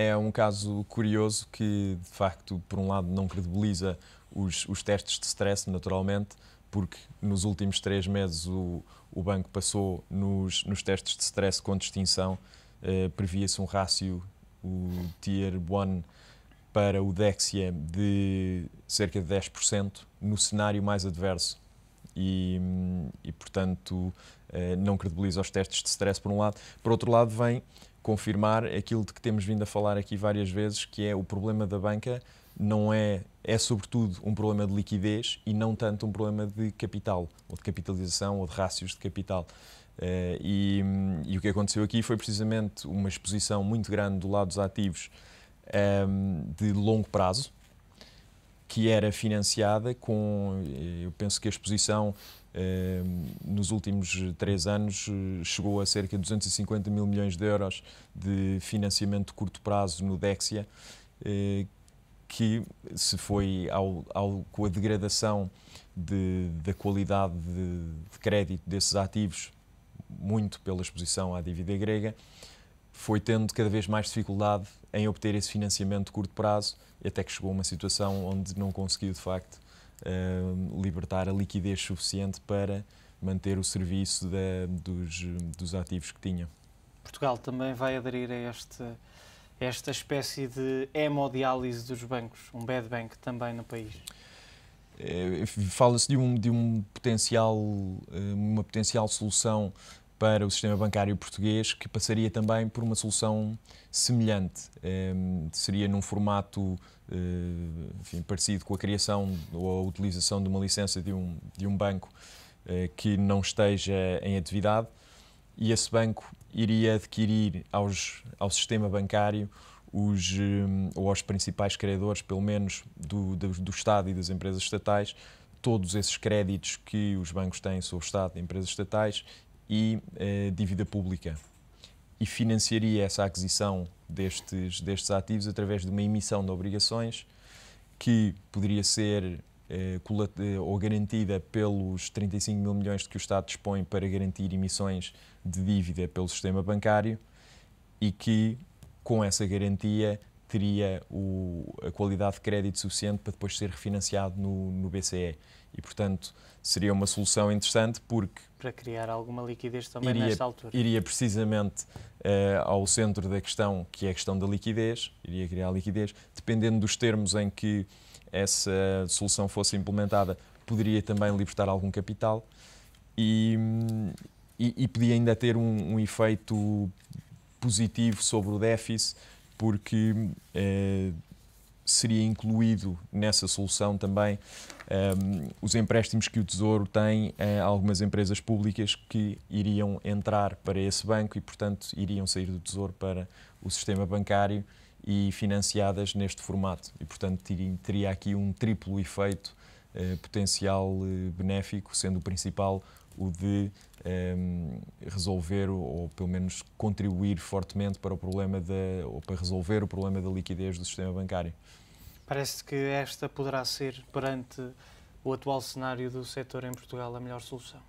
é um caso curioso que, de facto, por um lado, não credibiliza os, os testes de stress, naturalmente, porque nos últimos três meses o, o banco passou nos, nos testes de stress com distinção. Eh, Previa-se um rácio, o Tier 1 para o Dexia, de cerca de 10%, no cenário mais adverso. E, hum, e portanto, eh, não credibiliza os testes de stress, por um lado. Por outro lado, vem confirmar aquilo de que temos vindo a falar aqui várias vezes, que é o problema da banca não é é sobretudo um problema de liquidez e não tanto um problema de capital ou de capitalização ou de rácios de capital. Eh, e, e o que aconteceu aqui foi precisamente uma exposição muito grande do lado dos ativos ehm, de longo prazo, que era financiada com, eh, eu penso que a exposição Ehm, nos últimos três anos eh, chegou a cerca de 250 mil milhões de euros de financiamento de curto prazo no Dexia, eh, que se foi ao, ao, com a degradação de, da qualidade de, de, crédito desses ativos, muito pela exposição à dívida grega, foi tendo cada vez mais dificuldade em obter esse financiamento de curto prazo, até que chegou a uma situação onde não conseguiu, de facto, eh, libertar a liquidez suficiente para manter o serviço dos, dos ativos que tinha. Portugal também vai aderir a este, esta espécie de hemodiálise dos bancos, um bad bank também no país? Eh, fala-se de, um, de um potencial, eh, uma potencial solução para o sistema bancário português, que passaria também por uma solução semelhante. Um, ehm, seria num formato eh, enfim, parecido com a criação ou a utilização de uma licença de um, de um banco eh, que não esteja em atividade e esse banco iria adquirir aos, ao sistema bancário os, ehm, ou aos principais credores, pelo menos do, do, do, Estado e das empresas estatais, todos esses créditos que os bancos têm sobre o Estado e empresas estatais e uh, dívida pública. E financiaria essa aquisição destes, destes ativos através de uma emissão de obrigações que poderia ser eh, eh, ou garantida pelos 35 mil milhões que o Estado dispõe para garantir emissões de dívida pelo sistema bancário e que, com essa garantia, teria o, a qualidade de crédito suficiente para depois ser refinanciado no, no BCE. E, portanto, seria uma solução interessante porque. Para criar alguma liquidez também iria, nesta altura. Iria precisamente uh, ao centro da questão, que é a questão da liquidez, iria criar liquidez, dependendo dos termos em que essa solução fosse implementada, poderia também libertar algum capital e, e, e podia ainda ter um, um efeito positivo sobre o déficit porque eh, seria incluído nessa solução também ehm, os empréstimos que o Tesouro tem a algumas empresas públicas que iriam entrar para esse banco e, portanto, iriam sair do Tesouro para o sistema bancário e financiadas neste formato. E, portanto, teria aqui um triplo efeito eh, potencial eh, benéfico, sendo o principal o de um, ehm, resolver ou pelo menos contribuir fortemente para o problema da, ou para resolver o problema da liquidez do sistema bancário. Parece que esta poderá ser, perante o atual cenário do setor em Portugal, a melhor solução.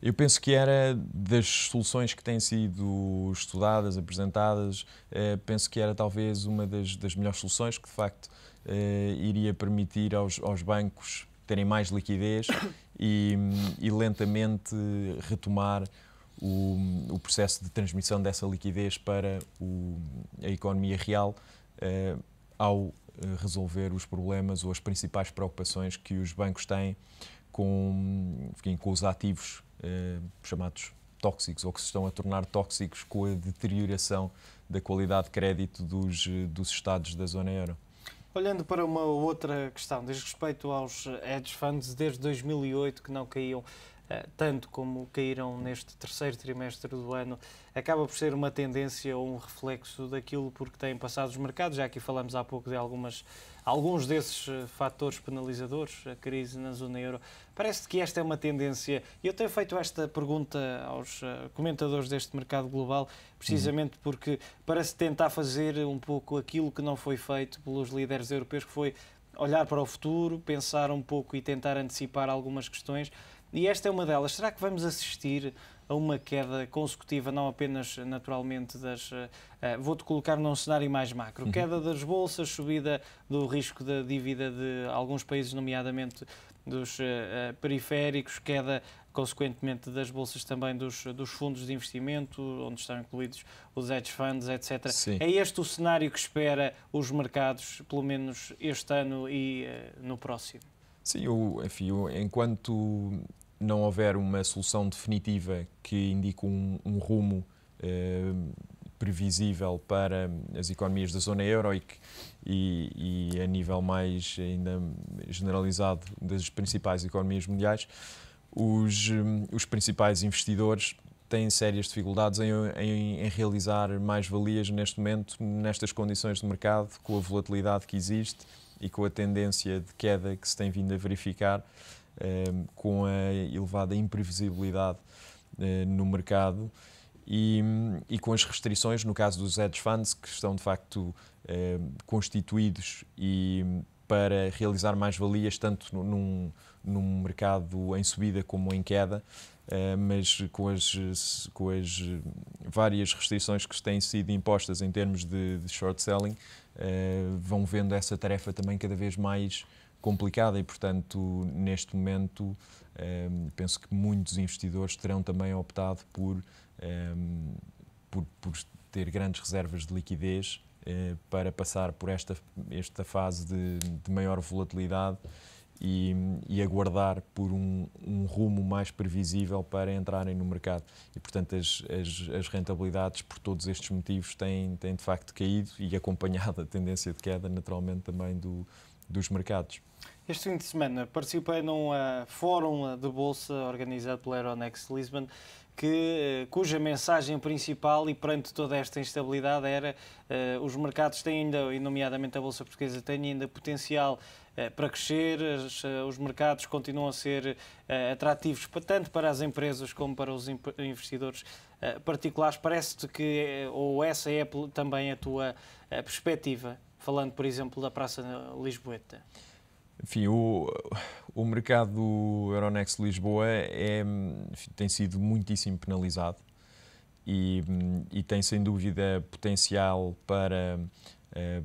Eu penso que era das soluções que têm sido estudadas, apresentadas, eh, penso que era talvez uma das, das melhores soluções que de facto eh, iria permitir aos, aos bancos terem mais liquidez e, e lentamente retomar o, o, processo de transmissão dessa liquidez para o, a economia real eh, ao eh, resolver os problemas ou as principais preocupações que os bancos têm com, enfim, com os ativos eh, chamados tóxicos ou que se estão a tornar tóxicos com a deterioração da qualidade de crédito dos, dos Estados da zona euro. Olhando para uma outra questão, diz respeito aos hedge funds desde 2008 que não caíam eh, tanto como caíram neste terceiro trimestre do ano, acaba por ser uma tendência ou um reflexo daquilo porque têm passado os mercados. Já aqui falamos há pouco de algumas, alguns desses eh, fatores penalizadores, a crise na zona euro. Parece que esta é uma tendência. e Eu tenho feito esta pergunta aos eh, comentadores deste mercado global, precisamente uhum. porque para se tentar fazer um pouco aquilo que não foi feito pelos líderes europeus, que foi olhar para o futuro, pensar um pouco e tentar antecipar algumas questões. E esta é uma delas. Será que vamos assistir a uma queda consecutiva, não apenas naturalmente das. Uh, Vou-te colocar num cenário mais macro: uhum. queda das bolsas, subida do risco da dívida de alguns países, nomeadamente dos uh, periféricos, queda consequentemente das bolsas também dos, dos fundos de investimento, onde estão incluídos os hedge funds, etc. Sim. É este o cenário que espera os mercados, pelo menos este ano e uh, no próximo? Sim, eu, enfim, eu, enquanto não houver uma solução definitiva que indique um, um rumo eh, previsível para as economias da zona euro e, que, e, e, a nível mais ainda generalizado das principais economias mundiais, os, eh, os principais investidores têm sérias dificuldades em, em, em realizar mais-valias neste momento, nestas condições de mercado, com a volatilidade que existe e com a tendência de queda que se tem vindo a verificar. Ehm, com a elevada imprevisibilidade eh, no mercado e, e, com as restrições, no caso dos hedge funds, que estão de facto ehm, constituídos e para realizar mais-valias, tanto num, num mercado em subida como em queda, eh, mas com as, com as várias restrições que têm sido impostas em termos de, de short selling, eh, vão vendo essa tarefa também cada vez mais complicada e, portanto, neste momento, um, ehm, penso que muitos investidores terão também optado por, um, ehm, por, por, ter grandes reservas de liquidez uh, para passar por esta, esta fase de, de maior volatilidade e, e, aguardar por um, um, rumo mais previsível para entrarem no mercado. E, portanto, as, as, as, rentabilidades, por todos estes motivos, têm, têm de facto caído e acompanhado a tendência de queda, naturalmente, também do, dos mercados. Este fim de semana participei num uh, fórum eh, de bolsa organizado pela EuroNext Lisbon, que, eh, cuja mensagem principal e perante toda esta instabilidade era uh, os mercados têm ainda, e nomeadamente a Bolsa Portuguesa, têm ainda potencial uh, para crescer, as, uh, os mercados continuam a ser atrativos tanto para as empresas como para os investidores particulares. Parece-te que, ou essa é também a tua perspectiva, falando, por exemplo, da Praça Lisboeta? Enfim, o, o mercado Euronext Lisboa é, tem sido muitíssimo penalizado e, e tem sem dúvida potencial para eh,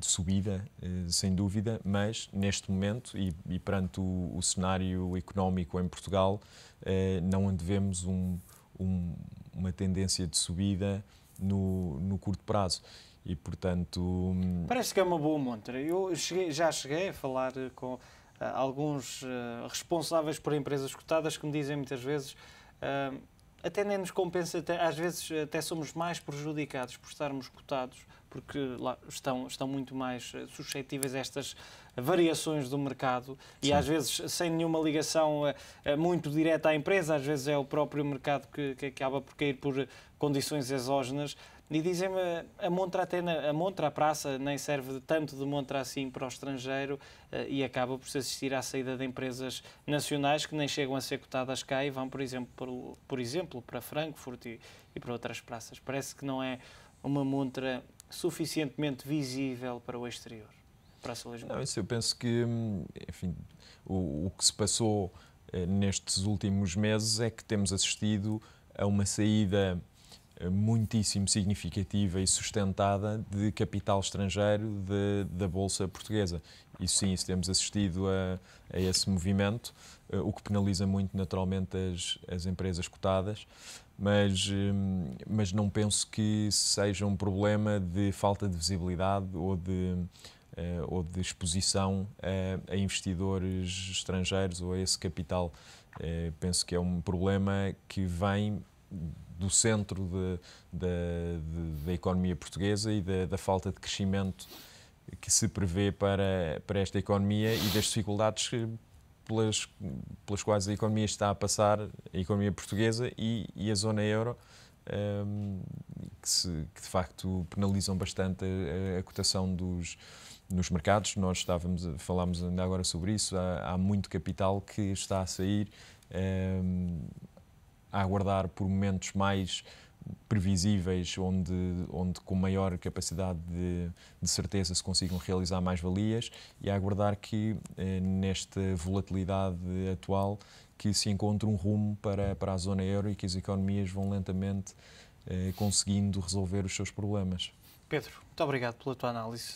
subida, eh, sem dúvida, mas neste momento e, e perante o, o, cenário económico em Portugal, eh, não antevemos um, um, uma tendência de subida no, no curto prazo e portanto. Parece que é uma boa montra. Eu cheguei, já cheguei a falar eh, com uh, alguns uh, responsáveis por empresas cotadas que me dizem muitas vezes. Uh, até nem nos compensa, até, às vezes até somos mais prejudicados por estarmos cotados, porque lá estão, estão muito mais suscetíveis a estas variações do mercado Sim. e às vezes sem nenhuma ligação muito direta à empresa, às vezes é o próprio mercado que, que acaba por cair por condições exógenas e dizem-me, a montra, até na, a montra a praça nem serve tanto de montra assim para o estrangeiro eh, e acaba por se assistir à saída de empresas nacionais que nem chegam a ser cotadas cá e vão, por exemplo, por, por exemplo para Frankfurt e, e para outras praças. Parece que não é uma montra suficientemente visível para o exterior. Para a não, isso eu penso que hum, enfim, o, o que se passou eh, nestes últimos meses é que temos assistido a uma saída eh, muitíssimo significativa e sustentada de capital estrangeiro de, da Bolsa Portuguesa. E sim, temos assistido a, a esse movimento, eh, o que penaliza muito naturalmente as, as empresas cotadas, mas, hum, mas não penso que seja um problema de falta de visibilidade ou de, eh, ou de exposição a, a investidores estrangeiros ou a esse capital. Penso que é um problema que vem do centro de, de, de, da economia portuguesa e da, falta de crescimento que se prevê para, para esta economia e das dificuldades pelas, pelas quais a economia está a passar, a economia portuguesa e, e a zona euro, um, ehm, que, se, que, de facto penalizam bastante a, a cotação dos, nos mercados. Nós estávamos, falámos ainda agora sobre isso. Há, há muito capital que está a sair. Um, ehm, a aguardar por momentos mais previsíveis, onde, onde com maior capacidade de, de certeza se consigam realizar mais valias e a aguardar que eh, nesta volatilidade atual que se encontre um rumo para, para a zona euro e que as economias vão lentamente eh, conseguindo resolver os seus problemas. Pedro, muito obrigado pela tua análise.